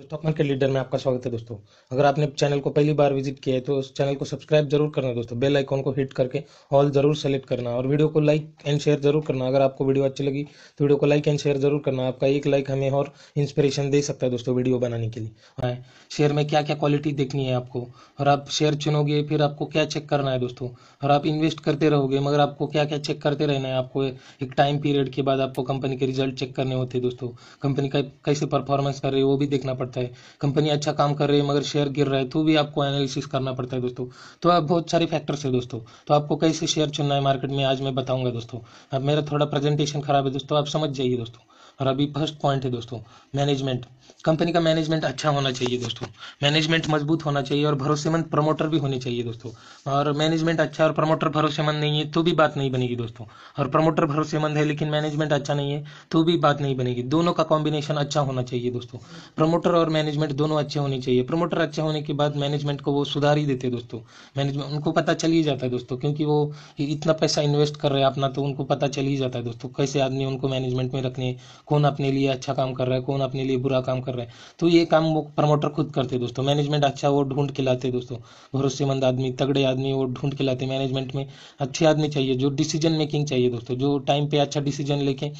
दोस्तों market leader में आपका स्वागत है दोस्तों अगर आपने चैनल को पहली बार विजिट किया है तो उस चैनल को सब्सक्राइब जरूर करना दोस्तों बेल आइकॉन को हिट करके ऑल जरूर सेलेक्ट करना और वीडियो को लाइक एंड शेयर जरूर करना अगर आपको वीडियो अच्छी लगी तो वीडियो को लाइक एंड शेयर जरूर करना आपका एक लाइक हमें और इंस्पिरेशन दे सकता है दोस्तों वीडियो बनाने के लिए शेयर में क्या क्या क्वालिटी देखनी है आपको और आप शेयर चुनोगे फिर आपको क्या चेक करना है दोस्तों और आप इन्वेस्ट करते रहोगे मगर आपको क्या क्या चेक करते रहना है आपको एक टाइम पीरियड के बाद आपको कंपनी के रिजल्ट चेक करने होते हैं दोस्तों कंपनी का कैसे परफॉर्मेंस कर रही है वो भी देखना पड़ता है कंपनी अच्छा काम कर रही है मगर शेयर गिर रहा है तो भी आपको एनालिसिस करना पड़ता है दोस्तों तो आप बहुत सारे फैक्टर्स है दोस्तों तो आपको कैसे शेयर चुनना है मार्केट में आज मैं बताऊंगा दोस्तों अब मेरा थोड़ा प्रेजेंटेशन खराब है दोस्तों आप समझ जाइए दोस्तों और अभी फर्स्ट पॉइंट है दोस्तों मैनेजमेंट कंपनी का मैनेजमेंट अच्छा होना चाहिए दोस्तों मैनेजमेंट मजबूत होना चाहिए और भरोसेमंद प्रमोटर भी होने चाहिए दोस्तों और मैनेजमेंट अच्छा और प्रमोटर भरोसेमंद नहीं है तो भी बात नहीं बनेगी दोस्तों और प्रमोटर भरोसेमंद है लेकिन मैनेजमेंट अच्छा नहीं है तो भी बात नहीं बनेगी दोनों का कॉम्बिनेशन अच्छा होना चाहिए दोस्तों प्रमोटर और मैनेजमेंट दोनों अच्छे होने चाहिए प्रमोटर अच्छे होने के बाद मैनेजमेंट को वो सुधार ही देते दोस्तों मैनेजमेंट उनको पता चल ही जाता है दोस्तों क्योंकि वो इतना पैसा इन्वेस्ट कर रहे हैं अपना तो उनको पता चल ही जाता है दोस्तों कैसे आदमी उनको मैनेजमेंट में रखने कौन अपने लिए अच्छा काम कर रहा है कौन अपने लिए बुरा काम कर रहा है तो ये काम वो प्रमोटर खुद करते दोस्तों मैनेजमेंट अच्छा वो ढूंढ के लाते दोस्तों भरोसेमंद आदमी तगड़े आदमी वो ढूंढ के लाते मैनेजमेंट में अच्छे आदमी चाहिए जो डिसीजन मेकिंग चाहिए दोस्तों जो टाइम पे अच्छा डिसीजन लेके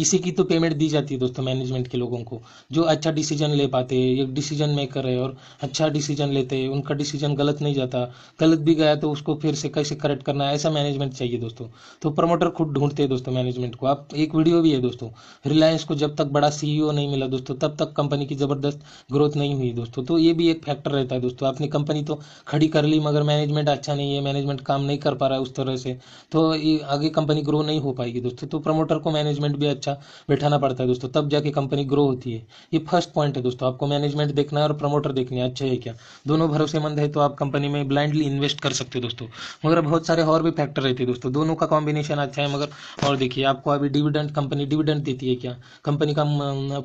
इसी की तो पेमेंट दी जाती है दोस्तों मैनेजमेंट के लोगों को जो अच्छा डिसीजन ले पाते हैं एक डिसीजन मेकर है और अच्छा डिसीजन लेते हैं उनका डिसीजन गलत नहीं जाता गलत भी गया तो उसको फिर से कैसे करेक्ट करना है ऐसा मैनेजमेंट चाहिए दोस्तों तो प्रमोटर खुद ढूंढते हैं दोस्तों मैनेजमेंट को आप एक वीडियो भी है दोस्तों रिलायंस इसको जब तक बड़ा सीईओ e नहीं मिला दोस्तों तब तक कंपनी की ज़बरदस्त ग्रोथ नहीं हुई दोस्तों तो ये भी एक फैक्टर रहता है दोस्तों आपने कंपनी तो खड़ी कर ली मगर मैनेजमेंट अच्छा नहीं है मैनेजमेंट काम नहीं कर पा रहा है उस तरह से तो ये आगे कंपनी ग्रो नहीं हो पाएगी दोस्तों तो प्रमोटर को मैनेजमेंट भी अच्छा बैठाना पड़ता है दोस्तों तब जाके कंपनी ग्रो होती है ये फर्स्ट पॉइंट है दोस्तों आपको मैनेजमेंट देखना है और प्रमोटर देखना है अच्छा है क्या दोनों भरोसेमंद है तो आप कंपनी में ब्लाइंडली इन्वेस्ट कर सकते हो दोस्तों मगर बहुत सारे और भी फैक्टर रहते हैं दोस्तों दोनों का कॉम्बिनेशन अच्छा है मगर और देखिए आपको अभी डिविडेंट कंपनी डिविडेंट देती है क्या कंपनी का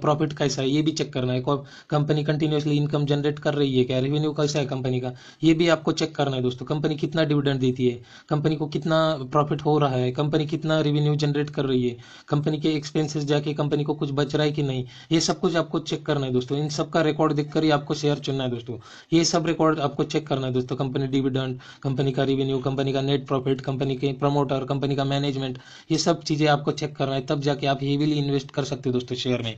प्रॉफिट कैसा है ये भी चेक करना है कंपनी कंटिन्यूसली इनकम जनरेट कर रही है क्या रेवेन्यू कैसा है कंपनी का ये भी आपको चेक करना है दोस्तों कंपनी कितना डिविडेंड देती है कंपनी को कितना प्रॉफिट हो रहा है कंपनी कितना रेवेन्यू जनरेट कर रही है कंपनी के एक्सपेंसेस जाके कंपनी को कुछ बच रहा है कि नहीं ये सब कुछ आपको चेक करना है दोस्तों इन सब का रिकॉर्ड देख ही आपको शेयर चुनना है दोस्तों ये सब रिकॉर्ड आपको चेक करना है दोस्तों कंपनी डिविडेंड कंपनी का रेवेन्यू कंपनी का नेट प्रॉफिट कंपनी के प्रमोटर कंपनी का मैनेजमेंट ये सब चीजें आपको चेक करना है तब जाके आप हेविली इन्वेस्ट कर सकते हो दोस्तों शेयर में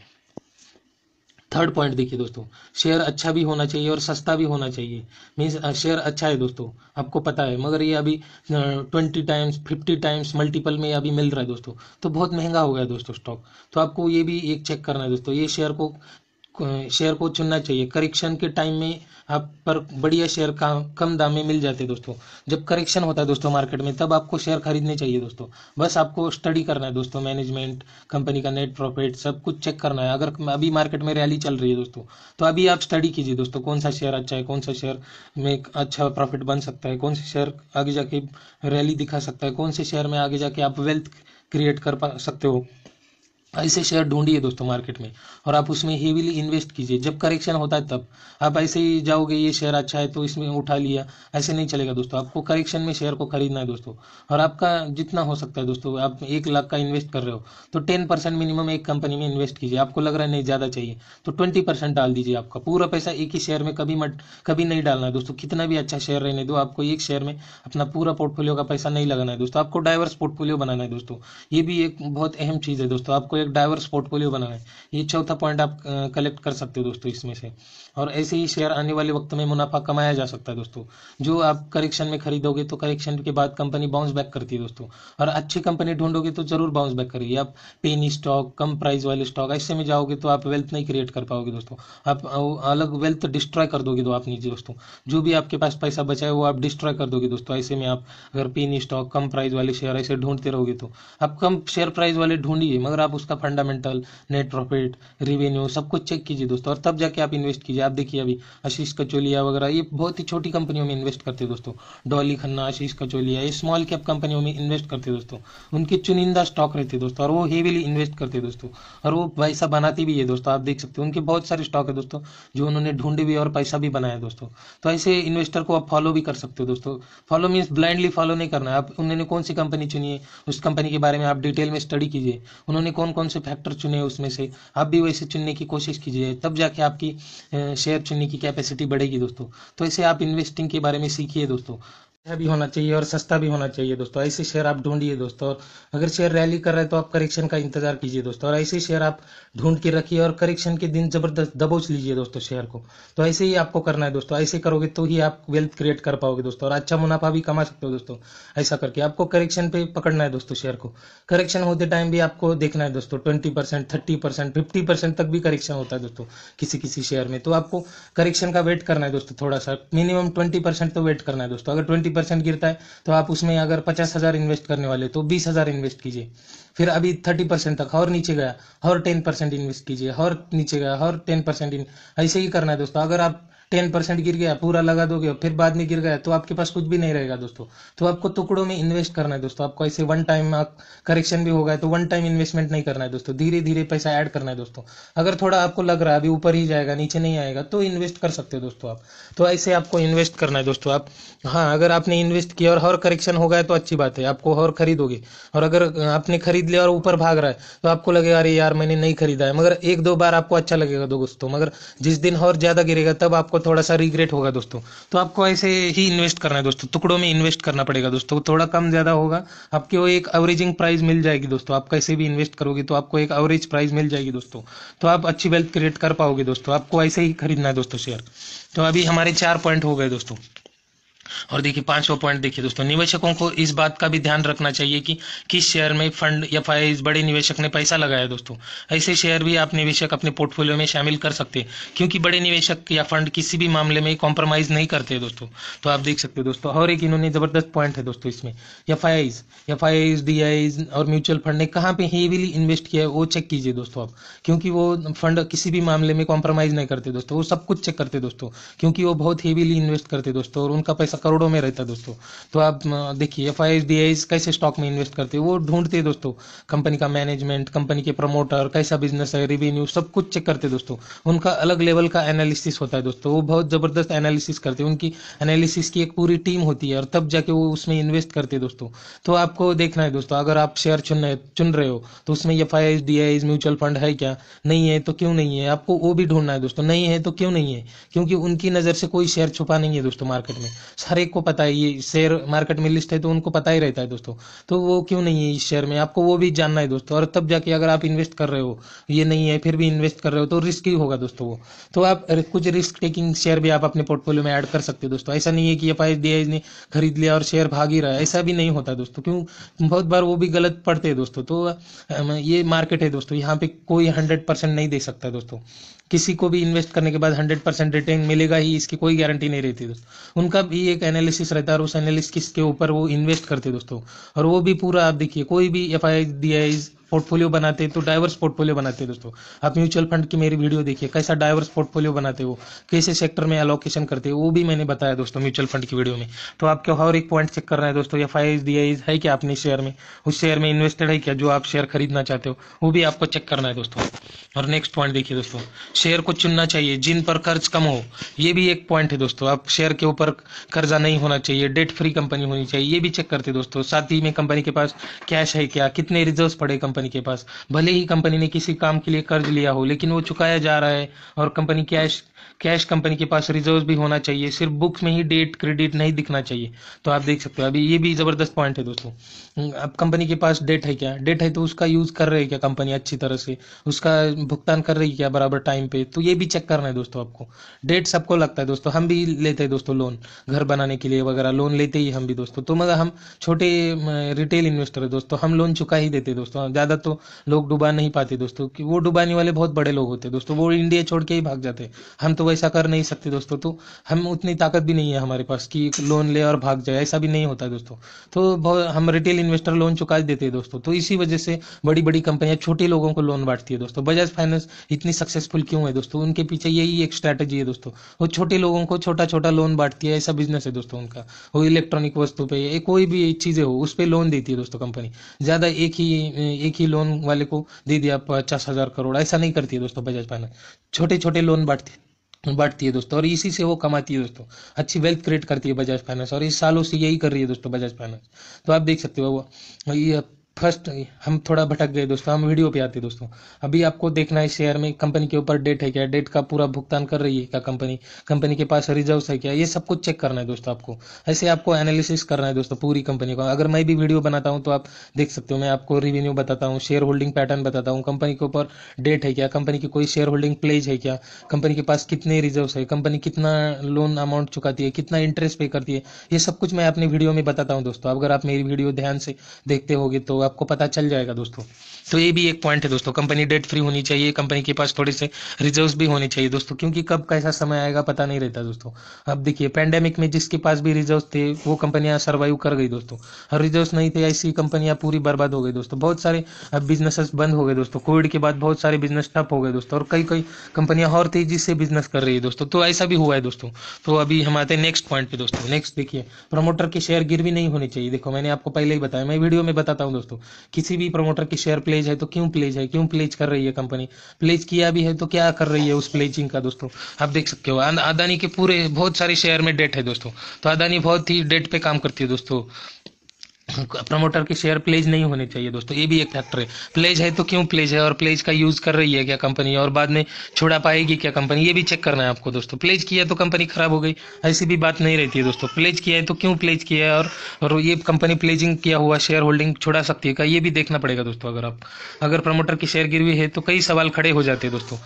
थर्ड पॉइंट देखिए दोस्तों शेयर अच्छा भी होना चाहिए और सस्ता भी होना चाहिए मीन्स शेयर अच्छा है दोस्तों आपको पता है मगर ये अभी twenty times fifty times multiple में अभी मिल रहा है दोस्तों तो बहुत महंगा हो गया दोस्तों स्टॉक तो आपको ये भी एक चेक करना है दोस्तों ये शेयर को शेयर को चुनना चाहिए करेक्शन के टाइम में आप पर बढ़िया शेयर का कम दाम में मिल जाते दोस्तों जब करेक्शन होता है दोस्तों मार्केट में तब आपको शेयर खरीदने चाहिए दोस्तों बस आपको स्टडी करना है दोस्तों मैनेजमेंट कंपनी का नेट प्रॉफिट सब कुछ चेक करना है अगर अभी मार्केट में रैली चल रही है दोस्तों तो अभी आप स्टडी कीजिए दोस्तों कौन सा शेयर अच्छा है कौन सा शेयर में अच्छा प्रॉफिट बन सकता है कौन सा शेयर आगे जाके रैली दिखा सकता है कौन से शेयर में आगे जाके आप वेल्थ क्रिएट कर सकते हो ऐसे शेयर ढूंढिए दोस्तों मार्केट में और आप उसमें हेविली इन्वेस्ट कीजिए जब करेक्शन होता है तब आप ऐसे ही जाओगे ये शेयर अच्छा है तो इसमें उठा लिया ऐसे नहीं चलेगा दोस्तों आपको करेक्शन में शेयर को खरीदना है दोस्तों और आपका जितना हो सकता है दोस्तों आप एक लाख का इन्वेस्ट कर रहे हो तो टेन परसेंट मिनिमम एक कंपनी में इन्वेस्ट कीजिए आपको लग रहा है नहीं ज़्यादा चाहिए तो ट्वेंटी परसेंट डाल दीजिए आपका पूरा पैसा एक ही शेयर में कभी मत कभी नहीं डालना है दोस्तों कितना भी अच्छा शेयर रहने दो आपको एक शेयर में अपना पूरा पोर्टफोलियो का पैसा नहीं लगाना है दोस्तों आपको डाइवर्स पोर्टफोलियो बनाना है दोस्तों ये भी एक बहुत अहम चीज़ है दोस्तों आपको एक डाइवर्स पोर्टफोलियो बनाना है ये चौथा पॉइंट आप कलेक्ट कर सकते हो दोस्तों इसमें से और ऐसे ही शेयर आने वाले वक्त में मुनाफा कमाया जा सकता है दोस्तों जो आप करेक्शन में खरीदोगे तो करेक्शन के बाद कंपनी बाउंस बैक करती है दोस्तों और अच्छी कंपनी ढूंढोगे तो जरूर बाउंस बैक करेगी आप पेनी स्टॉक कम प्राइस वाले स्टॉक ऐसे में जाओगे तो आप वेल्थ नहीं क्रिएट कर पाओगे दोस्तों आप अलग वेल्थ डिस्ट्रॉय कर दोगे तो आप नीचे दोस्तों जो भी आपके पास पैसा बचा है वो आप डिस्ट्रॉय कर दोगे दोस्तों ऐसे में आप अगर पेनी स्टॉक कम प्राइस वाले शेयर ऐसे ढूंढते रहोगे तो आप कम शेयर प्राइस वाले ढूंढिए मगर आप उसका इसका फंडामेंटल नेट प्रॉफिट रिवेन्यू सब कुछ चेक कीजिए दोस्तों और तब जाके आप इन्वेस्ट कीजिए आप देखिए अभी आशीष कचोलिया वगैरह ये बहुत ही छोटी कंपनियों में इन्वेस्ट करते हैं दोस्तों डॉली खन्ना आशीष कचोलिया ये स्मॉल कैप कंपनियों में इन्वेस्ट करते हैं दोस्तों उनके चुनिंदा स्टॉक रहते हैं दोस्तों और वो हेवीली इन्वेस्ट करते हैं दोस्तों और वो पैसा बनाती भी है दोस्तों आप देख सकते हो उनके बहुत सारे स्टॉक है दोस्तों जो उन्होंने ढूंढे भी और पैसा भी बनाया दोस्तों तो ऐसे इन्वेस्टर को आप फॉलो भी कर सकते हो दोस्तों फॉलो मीन्स ब्लाइंडली फॉलो नहीं करना है आप उन्होंने कौन सी कंपनी चुनी है उस कंपनी के बारे में आप डिटेल में स्टडी कीजिए उन्होंने कौन कौन कौन से फैक्टर चुने उसमें से आप भी वैसे चुनने की कोशिश कीजिए तब जाके आपकी शेयर चुनने की कैपेसिटी बढ़ेगी दोस्तों तो ऐसे आप इन्वेस्टिंग के बारे में सीखिए दोस्तों अच्छा भी होना चाहिए और सस्ता भी होना चाहिए दोस्तों ऐसे शेयर आप ढूंढिए दोस्तों और अगर शेयर रैली कर रहे हैं तो आप करेक्शन का इंतजार कीजिए दोस्तों और ऐसे शेयर आप ढूंढ के रखिए और करेक्शन के दिन जबरदस्त दबोच लीजिए दोस्तों शेयर को तो ऐसे ही आपको करना है दोस्तों ऐसे करोगे तो ही आप वेल्थ क्रिएट कर पाओगे दोस्तों और अच्छा मुनाफा भी कमा सकते हो दोस्तों ऐसा करके आपको करेक्शन पे पकड़ना है दोस्तों शेयर को करेक्शन होते टाइम भी आपको देखना है दोस्तों twenty percent thirty percent fifty percent तक भी करेक्शन होता है दोस्तों किसी किसी शेयर में तो आपको करेक्शन का वेट करना है दोस्तों थोड़ा सा मिनिमम ट्वेंटी परसेंट तो वेट करना है दोस्तों अगर ट्वेंटी परसेंट गिरता है तो आप उसमें अगर पचास हजार इन्वेस्ट करने वाले तो बीस हजार इन्वेस्ट कीजिए फिर अभी थर्टी परसेंट तक और नीचे गया और टेन परसेंट इन्वेस्ट कीजिए और नीचे गया और टेन परसेंट ऐसे ही करना है दोस्तों अगर आप टेन परसेंट गिर गया पूरा लगा दोगे और फिर बाद में गिर गया तो आपके पास कुछ भी नहीं रहेगा दोस्तों तो आपको टुकड़ों में इन्वेस्ट करना है दोस्तों आपको ऐसे वन टाइम करेक्शन भी होगा तो वन टाइम इन्वेस्टमेंट नहीं करना है दोस्तों धीरे धीरे पैसा ऐड करना है दोस्तों अगर थोड़ा आपको लग रहा है अभी ऊपर ही जाएगा नीचे नहीं आएगा तो इन्वेस्ट कर सकते हो दोस्तों आप तो ऐसे आपको इन्वेस्ट करना है दोस्तों आप हाँ अगर आपने इन्वेस्ट किया और हर करेक्शन हो गया तो अच्छी बात है आपको और खरीदोगे और अगर आपने खरीद लिया और ऊपर भाग रहा है तो आपको लगेगा अरे यार मैंने नहीं खरीदा है मगर एक दो बार आपको अच्छा लगेगा दोस्तों मगर जिस दिन और ज्यादा गिरेगा तब आपको थोड़ा सा रिग्रेट होगा दोस्तों तो आपको ऐसे ही इन्वेस्ट करना है दोस्तों टुकड़ों में इन्वेस्ट करना पड़ेगा दोस्तों थोड़ा कम ज़्यादा होगा आपके वो एक एवरेजिंग प्राइस मिल जाएगी दोस्तों आप कैसे भी इन्वेस्ट करोगे तो आपको एक एवरेज प्राइस मिल जाएगी दोस्तों तो आप अच्छी वेल्थ क्रिएट कर पाओगे दोस्तों आपको ऐसे ही खरीदना है दोस्तों शेयर तो अभी हमारे चार पॉइंट हो गए दोस्तों और देखिए पांचवा पॉइंट देखिए दोस्तों निवेशकों को इस बात का भी ध्यान रखना चाहिए कि किस शेयर में फंड या बड़े निवेशक ने पैसा लगाया दोस्तों ऐसे शेयर भी आप निवेशक अपने पोर्टफोलियो में शामिल कर सकते हैं क्योंकि बड़े निवेशक या फंड किसी भी मामले में कॉम्प्रोमाइज नहीं करते दोस्तों तो आप देख सकते हो दोस्तों और एक इन्होंने जबरदस्त पॉइंट है दोस्तों इसमें एफ आई आईज एफ और म्यूचुअल फंड ने कहाँ पे हेवीली इन्वेस्ट किया है वो चेक कीजिए दोस्तों आप क्योंकि वो फंड किसी भी मामले में कॉम्प्रोमाइज नहीं करते दोस्तों वो सब कुछ चेक करते दोस्तों क्योंकि वो बहुत हेवीली इन्वेस्ट करते दोस्तों और उनका पैसा करोड़ों में रहता है दोस्तों तो आप देखिए एफ आई कैसे स्टॉक में इन्वेस्ट करते हैं वो ढूंढते हैं दोस्तों कंपनी का मैनेजमेंट कंपनी के प्रमोटर कैसा बिजनेस है रिवेन्यू सब कुछ चेक करते हैं दोस्तों उनका अलग लेवल का एनालिसिस होता है दोस्तों वो बहुत ज़बरदस्त एनालिसिस करते हैं उनकी एनालिसिस की एक पूरी टीम होती है और तब जाके वो उसमें इन्वेस्ट करते हैं दोस्तों तो आपको देखना है दोस्तों अगर आप शेयर चुन चुन रहे हो तो उसमें एफ आई म्यूचुअल फंड है क्या नहीं है तो क्यों नहीं है आपको वो भी ढूंढना है दोस्तों नहीं है तो क्यों नहीं है क्योंकि उनकी नज़र से कोई शेयर छुपा नहीं है दोस्तों मार्केट में हर एक को पता है ये शेयर मार्केट में लिस्ट है तो उनको पता ही रहता है दोस्तों तो वो क्यों नहीं है इस शेयर में आपको वो भी जानना है दोस्तों और तब जाके अगर आप इन्वेस्ट कर रहे हो ये नहीं है फिर भी इन्वेस्ट कर रहे हो तो रिस्क ही होगा दोस्तों वो तो आप कुछ रिस्क टेकिंग शेयर भी आप अपने पोर्टफोलियो में ऐड कर सकते हो दोस्तों ऐसा नहीं है कि एफ आई ने खरीद लिया और शेयर भाग ही रहा है ऐसा भी नहीं होता दोस्तों क्यों बहुत बार वो भी गलत पड़ते हैं दोस्तों तो ये मार्केट है दोस्तों यहाँ पे कोई हंड्रेड परसेंट नहीं दे सकता दोस्तों किसी को भी इन्वेस्ट करने के बाद हंड्रेड परसेंट रिटर्न मिलेगा ही इसकी कोई गारंटी नहीं रहती दोस्तों उनका भी एक एनालिसिस रहता है और उस एनालिसिस के ऊपर वो इन्वेस्ट करते दोस्तों और वो भी पूरा आप देखिए कोई भी एफ आई डी पोर्टफोलियो बनाते हैं तो डाइवर्स पोर्टफोलियो बनाते हैं दोस्तों आप म्यूचुअल फंड की मेरी वीडियो देखिए कैसा डाइवर्स पोर्टफोलियो बनाते हो कैसे सेक्टर में एलोकेशन करते हो वो भी मैंने बताया दोस्तों म्यूचुअल फंड की वीडियो में तो आपको हर एक पॉइंट चेक करना है दोस्तों एफ आई है क्या अपने शेयर में उस शेयर में इन्वेस्टेड है क्या जो आप शेयर खरीदना चाहते हो वो भी आपको चेक करना है दोस्तों और नेक्स्ट पॉइंट देखिए दोस्तों शेयर को चुनना चाहिए जिन पर खर्च कम हो ये भी एक पॉइंट है दोस्तों आप शेयर के ऊपर कर्जा नहीं होना चाहिए डेट फ्री कंपनी होनी चाहिए ये भी चेक करते दोस्तों साथ ही में कंपनी के पास कैश है क्या कितने रिजर्व पड़े कंपनी कंपनी के पास भले ही कंपनी ने किसी काम के लिए कर्ज लिया हो लेकिन वो चुकाया जा रहा है और कंपनी कैश कैश कंपनी के पास रिजर्व भी होना चाहिए सिर्फ बुक्स में ही डेट क्रेडिट नहीं दिखना चाहिए तो आप देख सकते हो अभी ये भी ज़बरदस्त पॉइंट है दोस्तों हम्म, अब कंपनी के पास डेट है क्या डेट है तो उसका यूज़ कर रही है क्या कंपनी अच्छी तरह से उसका भुगतान कर रही है क्या बराबर टाइम पे तो ये भी चेक करना है दोस्तों आपको डेट सबको लगता है दोस्तों हम भी लेते हैं दोस्तों लोन घर बनाने के लिए वगैरह लोन लेते ही हम भी दोस्तों तो मगर मतलब हम छोटे रिटेल इन्वेस्टर है दोस्तों हम लोन चुका ही देते दोस्तों ज़्यादा ज़्यादा तो लोग डुबा नहीं पाते दोस्तों कि वो डुबाने वाले बहुत बड़े लोग होते हैं दोस्तों वो इंडिया छोड़ के ही भाग जाते हम तो वैसा कर नहीं सकते दोस्तों तो हम उतनी ताकत भी नहीं है हमारे पास कि लोन ले और भाग जाए ऐसा भी नहीं होता दोस्तों तो हम रिटेल इन्वेस्टर लोन चुका देते हैं दोस्तों तो इसी वजह से बड़ी बड़ी कंपनियां छोटे लोगों को लोन बांटती है दोस्तों बजाज फाइनेंस इतनी सक्सेसफुल क्यों है दोस्तों उनके पीछे यही एक स्ट्रेटेजी है दोस्तों वो छोटे लोगों को छोटा छोटा लोन बांटती है ऐसा बिजनेस है दोस्तों उनका वो इलेक्ट्रॉनिक वस्तु पे कोई भी चीज़ें हो उस पर लोन देती है दोस्तों कंपनी ज़्यादा एक ही एक ही लोन वाले को दे दिया पचास हज़ार करोड़ ऐसा नहीं करती है दोस्तों बजाज फाइनेंस छोटे छोटे लोन बांटती बांटती है दोस्तों और इसी से वो कमाती है दोस्तों अच्छी वेल्थ क्रिएट करती है बजाज फाइनेंस और इस सालों से यही कर रही है दोस्तों बजाज फाइनेंस तो आप देख सकते हो वो ये फर्स्ट हम थोड़ा भटक गए दोस्तों हम वीडियो पे आते दोस्तों अभी आपको देखना है शेयर में कंपनी के ऊपर डेट है क्या डेट का पूरा भुगतान कर रही है क्या कंपनी कंपनी के पास रिजर्व है क्या ये सब कुछ चेक करना है दोस्तों आपको ऐसे आपको एनालिसिस करना है दोस्तों पूरी कंपनी को अगर मैं भी वीडियो बनाता हूँ तो आप देख सकते हो मैं आपको रिवेन्यू बताता हूँ शेयर होल्डिंग पैटर्न बताता हूँ कंपनी के ऊपर डेट है क्या कंपनी की कोई शेयर होल्डिंग प्लेज है क्या कंपनी के पास कितने रिजर्व है कंपनी कितना लोन अमाउंट चुकाती है कितना इंटरेस्ट पे करती है ये सब कुछ मैं अपने वीडियो में बताता हूँ दोस्तों अगर आप मेरी वीडियो ध्यान से देखते होगे तो होगा आपको पता चल जाएगा दोस्तों तो ये भी एक पॉइंट है दोस्तों कंपनी डेट फ्री होनी चाहिए कंपनी के पास थोड़े से रिजर्व्स भी होने चाहिए दोस्तों क्योंकि कब कैसा समय आएगा पता नहीं रहता दोस्तों अब देखिए पैंडेमिक में जिसके पास भी रिजर्व थे वो कंपनियां सर्वाइव कर गई दोस्तों और रिजर्व नहीं थे ऐसी कंपनियां पूरी बर्बाद हो गई दोस्तों बहुत सारे अब बिजनेसेस बंद हो गए दोस्तों कोविड के बाद बहुत सारे बिजनेस ठप हो गए दोस्तों और कई कई कंपनियां और थी जिससे बिजनेस कर रही है दोस्तों तो ऐसा भी हुआ है दोस्तों तो अभी हम आते हैं नेक्स्ट पॉइंट पे दोस्तों नेक्स्ट देखिए प्रमोटर के शेयर गिरवी नहीं होने चाहिए देखो मैंने आपको पहले ही बताया मैं वीडियो में बताता हूँ दोस्तों दोस्तों किसी भी प्रमोटर की शेयर प्लेज है तो क्यों प्लेज है क्यों प्लेज कर रही है कंपनी प्लेज किया भी है तो क्या कर रही है उस प्लेजिंग का दोस्तों आप देख सकते हो अदानी के पूरे बहुत सारे शेयर में डेट है दोस्तों तो अदानी बहुत ही डेट पे काम करती है दोस्तों प्रमोटर के शेयर प्लेज नहीं होने चाहिए दोस्तों ये भी एक फैक्टर है प्लेज है तो क्यों प्लेज है और प्लेज का यूज कर रही है क्या कंपनी और बाद में छोड़ा पाएगी क्या कंपनी ये भी चेक करना है आपको दोस्तों प्लेज किया तो कंपनी खराब हो गई ऐसी भी बात नहीं रहती है दोस्तों प्लेज किया है तो क्यों प्लेज किया है और, और ये कंपनी प्लेजिंग किया हुआ शेयर होल्डिंग छोड़ा सकती है का ये भी देखना पड़ेगा दोस्तों अगर आप अगर प्रमोटर की शेयर गिरवी है तो कई सवाल खड़े हो जाते हैं दोस्तों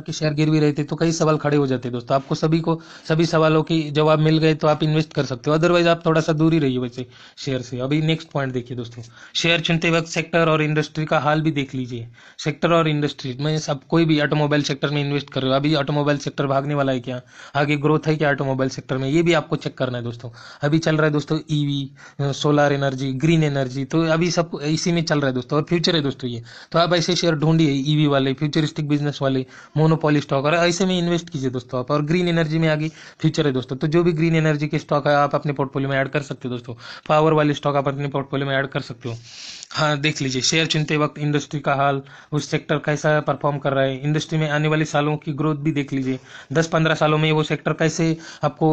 की शेयर गिर भी गिरवी रहती तो कई सवाल खड़े हो जाते हैं दोस्तों आपको सभी को सभी सवालों की जवाब मिल गए तो आप इन्वेस्ट कर सकते हो अदरवाइज आप थोड़ा सा दूरी रहिए वैसे शेयर से अभी नेक्स्ट पॉइंट देखिए दोस्तों शेयर चुनते वक्त सेक्टर और इंडस्ट्री का हाल भी देख लीजिए सेक्टर और इंडस्ट्री में सब कोई भी ऑटोमोबाइल सेक्टर में इन्वेस्ट कर रहे हो अभी ऑटोमोबाइल सेक्टर भागने वाला है क्या आगे ग्रोथ है क्या ऑटोमोबाइल सेक्टर में ये भी आपको चेक करना है दोस्तों अभी चल रहा है दोस्तों EV solar energy green energy तो अभी सब इसी में चल रहा है दोस्तों और फ्यूचर है दोस्तों ये तो आप ऐसे शेयर ढूंढिए ईवी e वाले फ्यूचरिस्टिक बिजनेस वाले मोनोपोली स्टॉक और ऐसे में इन्वेस्ट कीजिए दोस्तों आप और ग्रीन एनर्जी में आगे फ्यूचर है दोस्तों तो जो भी ग्रीन एनर्जी के स्टॉक है आप अपने पोर्टफोलियो में ऐड कर सकते हो दोस्तों पावर वाले स्टॉक आप अपने पोर्टफोलियो में ऐड कर सकते हो हाँ देख लीजिए शेयर चुनते वक्त इंडस्ट्री का हाल उस सेक्टर कैसा परफॉर्म कर रहा है इंडस्ट्री में आने वाले सालों की ग्रोथ भी देख लीजिए दस पंद्रह सालों में वो सेक्टर कैसे आपको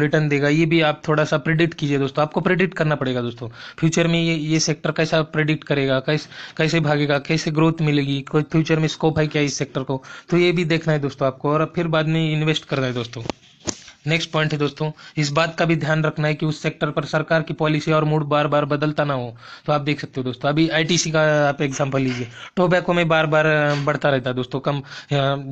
रिटर्न देगा ये भी आप थोड़ा सा प्रिडिक्ट कीजिए दोस्तों आपको प्रिडिक्ट करना पड़ेगा दोस्तों फ्यूचर में ये ये सेक्टर कैसा प्रिडिक्ट करेगा कैस कैसे भागेगा कैसे ग्रोथ मिलेगी कोई फ्यूचर में स्कोप है क्या इस सेक्टर को तो ये भी देखना है दोस्तों आपको और फिर बाद में इन्वेस्ट करना है दोस्तों नेक्स्ट पॉइंट है दोस्तों इस बात का भी ध्यान रखना है कि उस सेक्टर पर सरकार की पॉलिसी और मूड बार बार बदलता ना हो तो आप देख सकते हो दोस्तों अभी आईटीसी का आप एग्जांपल लीजिए टोबैको में बार बार बढ़ता रहता है दोस्तों कम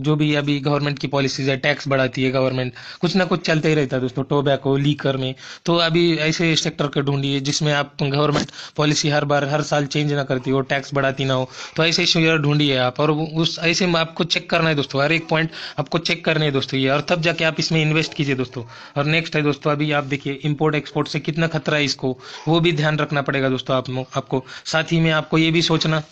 जो भी अभी गवर्नमेंट की पॉलिसीज है टैक्स बढ़ाती है गवर्नमेंट कुछ ना कुछ चलता ही रहता है दोस्तों टोबैको लीकर में तो अभी ऐसे सेक्टर को ढूंढिए जिसमें आप गवर्नमेंट पॉलिसी हर बार हर साल चेंज ना करती हो टैक्स बढ़ाती ना हो तो ऐसे शेयर ढूंढिए आप और उस ऐसे आपको चेक करना है दोस्तों हर एक पॉइंट आपको चेक करना है दोस्तों ये और तब जाके आप इसमें इन्वेस्ट कीजिए दोस्तों दोस्तों और नेक्स्ट है दोस्तों अभी आप देखिए इम्पोर्ट एक्सपोर्ट से कितना खतरा है इसको वो भी ध्यान रखना पड़ेगा दोस्तों आप आपको साथ ही में आपको ये भी सोचना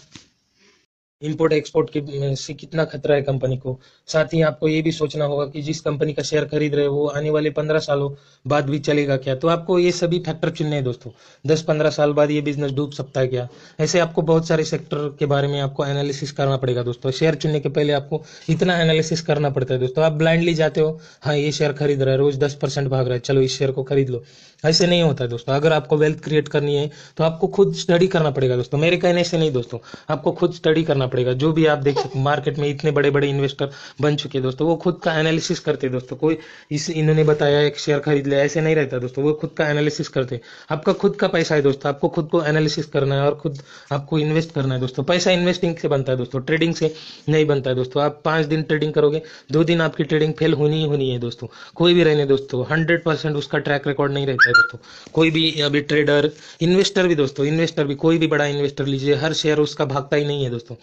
इंपोर्ट एक्सपोर्ट के से कितना खतरा है कंपनी को साथ ही आपको ये भी सोचना होगा कि जिस कंपनी का शेयर खरीद रहे हो वो आने वाले पंद्रह सालों बाद भी चलेगा क्या तो आपको ये सभी फैक्टर चुनने हैं दोस्तों दस पंद्रह साल बाद ये बिजनेस डूब सकता है क्या ऐसे आपको बहुत सारे सेक्टर के बारे में आपको एनालिसिस करना पड़ेगा दोस्तों शेयर चुनने के पहले आपको इतना एनालिसिस करना पड़ता है दोस्तों आप ब्लाइंडली जाते हो हाँ ये शेयर खरीद रहा है रोज दस परसेंट भाग रहा है चलो इस शेयर को खरीद लो ऐसे नहीं होता दोस्तों अगर आपको वेल्थ क्रिएट करनी है तो आपको खुद स्टडी करना पड़ेगा दोस्तों मेरे कहने से नहीं दोस्तों आपको खुद स्टडी करना करना पड़ेगा जो भी आप देख सकते मार्केट में इतने बड़े बड़े इन्वेस्टर बन चुके हैं दोस्तों वो खुद का एनालिसिस करते हैं दोस्तों कोई इस इन्होंने बताया एक शेयर खरीद लिया ऐसे नहीं रहता दोस्तों वो खुद का एनालिसिस करते आपका खुद का पैसा है दोस्तों आपको खुद को एनालिसिस करना है और खुद आपको इन्वेस्ट करना है दोस्तों पैसा इन्वेस्टिंग से बनता है दोस्तों ट्रेडिंग से नहीं बनता है दोस्तों आप पांच दिन ट्रेडिंग करोगे दो दिन आपकी ट्रेडिंग फेल होनी ही होनी है दोस्तों कोई भी रहने दोस्तों हंड्रेड उसका ट्रैक रिकॉर्ड नहीं रहता है दोस्तों कोई भी अभी ट्रेडर इन्वेस्टर भी दोस्तों इन्वेस्टर भी कोई भी बड़ा इन्वेस्टर लीजिए हर शेयर उसका भागता ही नहीं है दोस्तों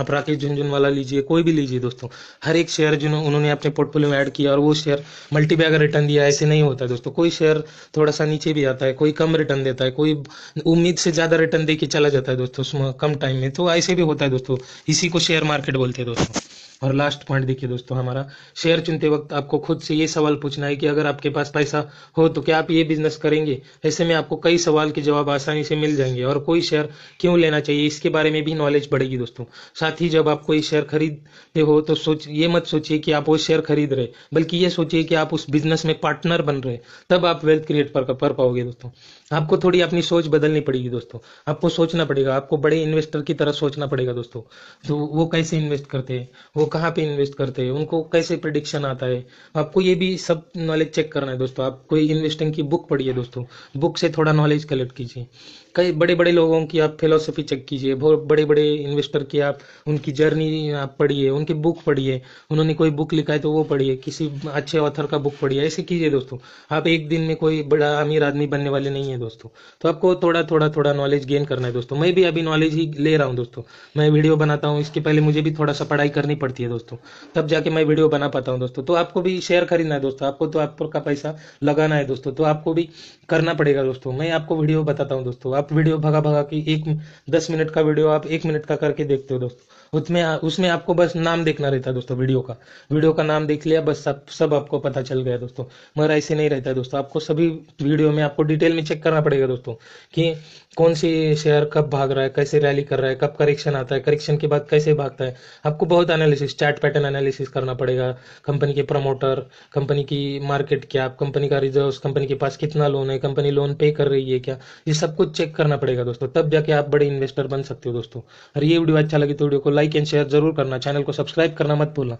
आप राकेश झुनझुन वाला लीजिए कोई भी लीजिए दोस्तों हर एक शेयर जो उन्होंने अपने पोर्टफोलियो में ऐड किया और वो शेयर मल्टी बैगर रिटर्न दिया ऐसे नहीं होता है दोस्तों कोई शेयर थोड़ा सा नीचे भी आता है कोई कम रिटर्न देता है कोई उम्मीद से ज़्यादा रिटर्न दे के चला जाता है दोस्तों कम टाइम में तो ऐसे भी होता है दोस्तों इसी को शेयर मार्केट बोलते हैं दोस्तों और लास्ट पॉइंट देखिए दोस्तों हमारा शेयर चुनते वक्त आपको खुद से ये सवाल पूछना है कि अगर आपके पास पैसा हो तो क्या आप ये बिजनेस करेंगे ऐसे में आपको कई सवाल के जवाब आसानी से मिल जाएंगे और कोई शेयर क्यों लेना चाहिए इसके बारे में भी नॉलेज बढ़ेगी दोस्तों साथ ही जब आप कोई शेयर खरीदते हो तो सोच ये मत सोचिए कि आप वो शेयर खरीद रहे बल्कि ये सोचिए कि आप उस बिजनेस में पार्टनर बन रहे तब आप वेल्थ क्रिएट कर पाओगे दोस्तों आपको थोड़ी अपनी सोच बदलनी पड़ेगी दोस्तों आपको सोचना पड़ेगा आपको बड़े इन्वेस्टर की तरह सोचना पड़ेगा दोस्तों तो वो कैसे इन्वेस्ट करते हैं वो कहाँ पे इन्वेस्ट करते हैं उनको कैसे प्रडिक्शन आता है आपको ये भी सब नॉलेज चेक करना है दोस्तों आप कोई इन्वेस्टिंग की बुक पढ़िए दोस्तों बुक से थोड़ा नॉलेज कलेक्ट कीजिए कई बड़े बड़े लोगों की आप फिलोसफी चेक कीजिए बहुत बड़े बड़े इन्वेस्टर की आप उनकी जर्नी आप पढ़िए उनकी बुक पढ़िए उन्होंने कोई बुक लिखा है तो वो पढ़िए किसी अच्छे ऑथर का बुक पढ़िए ऐसे कीजिए दोस्तों आप एक दिन में कोई बड़ा अमीर आदमी बनने वाले नहीं है दोस्तों तो आपको थोड़ा थोड़ा थोड़ा नॉलेज गेन करना है दोस्तों मैं भी अभी नॉलेज ही ले रहा हूँ दोस्तों मैं वीडियो बनाता हूँ इसके पहले मुझे भी थोड़ा सा पढ़ाई करनी पड़ती है दोस्तों तब जाके मैं वीडियो बना पाता हूँ दोस्तों तो आपको भी शेयर खरीदना है दोस्तों आपको तो आपका पैसा लगाना है दोस्तों तो आपको भी करना पड़ेगा दोस्तों मैं आपको वीडियो बताता हूँ दोस्तों आप आप वीडियो भगा भगा के एक दस मिनट का वीडियो आप एक मिनट का करके देखते हो दोस्तों उसमें उसमें आपको बस नाम देखना रहता है दोस्तों वीडियो का वीडियो का नाम देख लिया बस सब सब आपको पता चल गया दोस्तों मगर ऐसे नहीं रहता है दोस्तों आपको सभी वीडियो में आपको डिटेल में चेक करना पड़ेगा दोस्तों कि कौन सी शेयर कब भाग रहा है कैसे रैली कर रहा है कब करेक्शन आता है करेक्शन के बाद कैसे भागता है आपको बहुत एनालिसिस चार्ट पैटर्न एनालिसिस करना पड़ेगा कंपनी के प्रमोटर कंपनी की मार्केट क्या कंपनी का रिजर्व कंपनी के पास कितना लोन है कंपनी लोन पे कर रही है क्या ये सब कुछ चेक करना पड़ेगा दोस्तों तब जाके आप बड़े इन्वेस्टर बन सकते हो दोस्तों और ये वीडियो अच्छा लगे तो वीडियो को लाइक लाइक एंड शेयर जरूर करना चैनल को सब्सक्राइब करना मत भूलना